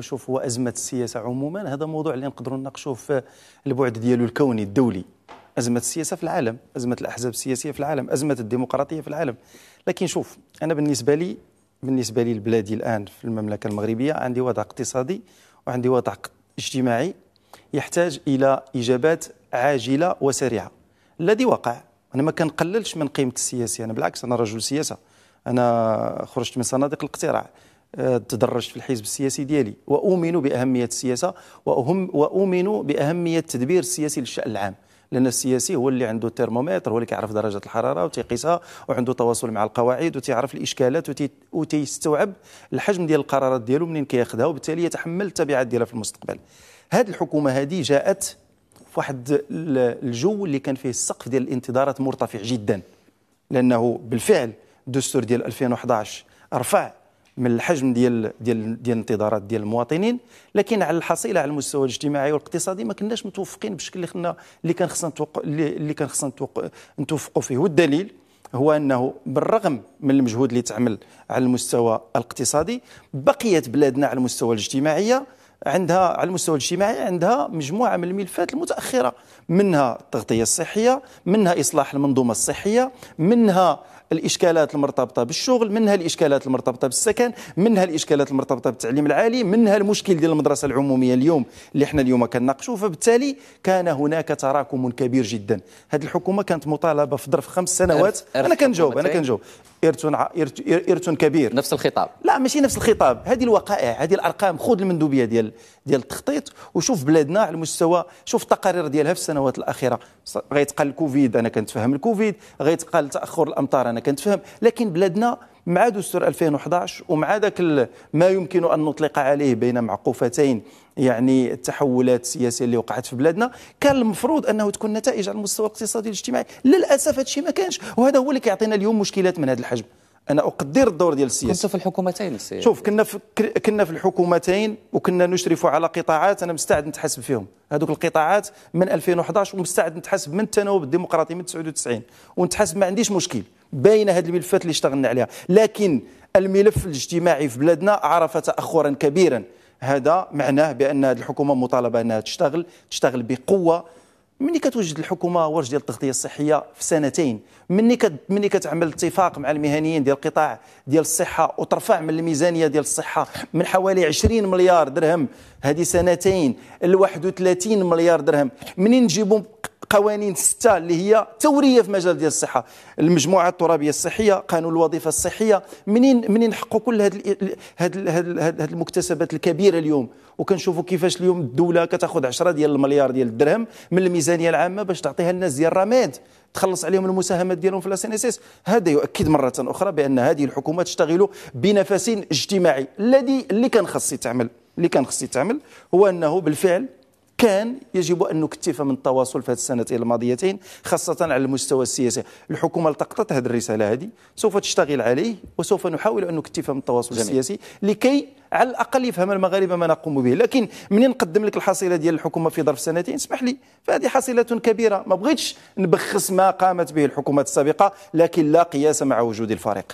وشوف هو أزمة السياسة عموما هذا موضوع اللي نقدروا نناقشوه في البعد ديالو الكوني الدولي أزمة السياسة في العالم أزمة الأحزاب السياسية في العالم أزمة الديمقراطية في العالم لكن شوف أنا بالنسبة لي بالنسبة لي لبلادي الآن في المملكة المغربية عندي وضع اقتصادي وعندي وضع اجتماعي يحتاج إلى إجابات عاجلة وسريعة الذي وقع أنا ما كنقللش من قيمة السياسي أنا بالعكس أنا رجل سياسة أنا خرجت من صناديق الاقتراع آه، تدرجت في الحزب السياسي ديالي واؤمن باهميه السياسه وأهم واؤمن باهميه التدبير السياسي للشان العام لان السياسي هو اللي عنده الترمومتر هو اللي كيعرف درجه الحراره وتيقيسها وعنده تواصل مع القواعد وتيعرف الاشكالات وتيستوعب الحجم ديال القرارات ديالو منين كياخذها وبالتالي يتحمل التبعات ديالها في المستقبل هذه الحكومه هذه جاءت في واحد الجو اللي كان فيه السقف ديال الانتظارات مرتفع جدا لانه بالفعل الدستور ديال 2011 رفع من الحجم ديال ديال ديال الانتظارات ديال المواطنين لكن على الحصيله على المستوى الاجتماعي والاقتصادي ما كناش متوفقين بالشكل اللي خلنا اللي كان خصنا اللي كان خصنا نتوفقوا فيه والدليل هو انه بالرغم من المجهود اللي تعمل على المستوى الاقتصادي بقيت بلادنا على المستوى الاجتماعيه عندها على المستوى الاجتماعي عندها مجموعه من الملفات المتاخره منها التغطيه الصحيه منها اصلاح المنظومه الصحيه منها الاشكالات المرتبطه بالشغل منها الاشكالات المرتبطه بالسكن منها الاشكالات المرتبطه بالتعليم العالي منها المشكل ديال المدرسه العموميه اليوم اللي حنا اليوم كنناقشوا فبالتالي كان هناك تراكم كبير جدا هذه الحكومه كانت مطالبه في ظرف خمس سنوات انا كنجاوب انا كنجاوب إرث إرث كبير نفس الخطاب لا ماشي نفس الخطاب هذه الوقائع هذه الأرقام خذ المندوبية ديال ديال التخطيط وشوف بلادنا على المستوى شوف التقارير ديالها في السنوات الأخيرة غيتقال الكوفيد أنا كنتفهم الكوفيد غيتقال تأخر الأمطار أنا كنتفهم لكن بلادنا مع دستور 2011 ومع ذاك ما يمكن ان نطلق عليه بين معقوفتين يعني التحولات السياسيه اللي وقعت في بلادنا كان المفروض انه تكون نتائج على المستوى الاقتصادي الاجتماعي للاسف هذا الشيء ما كانش وهذا هو اللي كيعطينا اليوم مشكلات من هذا الحجم انا اقدر الدور ديال السياسه كنت في الحكومتين السياسة. شوف كنا في كنا في الحكومتين وكنا نشرف على قطاعات انا مستعد نتحاسب فيهم هذوك القطاعات من 2011 ومستعد نتحاسب من التناوب الديمقراطي من 99 ونتحاسب ما عنديش مشكل بين هذه الملفات اللي اشتغلنا عليها لكن الملف الاجتماعي في بلادنا عرف تاخرا كبيرا هذا معناه بان هذه الحكومه مطالبه انها تشتغل تشتغل بقوه ملي كتوجد الحكومه ورش ديال التغطيه الصحيه في سنتين ملي ملي كتعمل اتفاق مع المهنيين ديال القطاع ديال الصحه وترفع من الميزانيه ديال الصحه من حوالي 20 مليار درهم هذه سنتين ل 31 مليار درهم منين نجيبهم قوانين سته اللي هي ثوريه في مجال ديال الصحه المجموعه الترابيه الصحيه قانون الوظيفه الصحيه منين منين حقوا كل هاد هاد هاد المكتسبات الكبيره اليوم وكنشوفوا كيفاش اليوم الدوله كتاخذ 10 ديال المليار ديال الدرهم من الميزانيه العامه باش تعطيها الناس ديال الرماد تخلص عليهم المساهمات ديالهم في الاسن هذا يؤكد مره اخرى بان هذه الحكومه تشتغل بنفس اجتماعي الذي اللي كان خصي تعمل اللي كان خصي تعمل هو انه بالفعل كان يجب أن نكتف من التواصل في هذه السنتين الماضيتين خاصة على المستوى السياسي الحكومة التقطت هذه الرسالة هذه سوف تشتغل عليه وسوف نحاول أن نكتف من التواصل جميل. السياسي لكي على الأقل يفهم المغاربة ما نقوم به لكن منين نقدم لك الحصيلة ديال الحكومة في ظرف سنتين اسمح لي فهذه حصيلة كبيرة ما بغيتش نبخس ما قامت به الحكومات السابقة لكن لا قياس مع وجود الفريق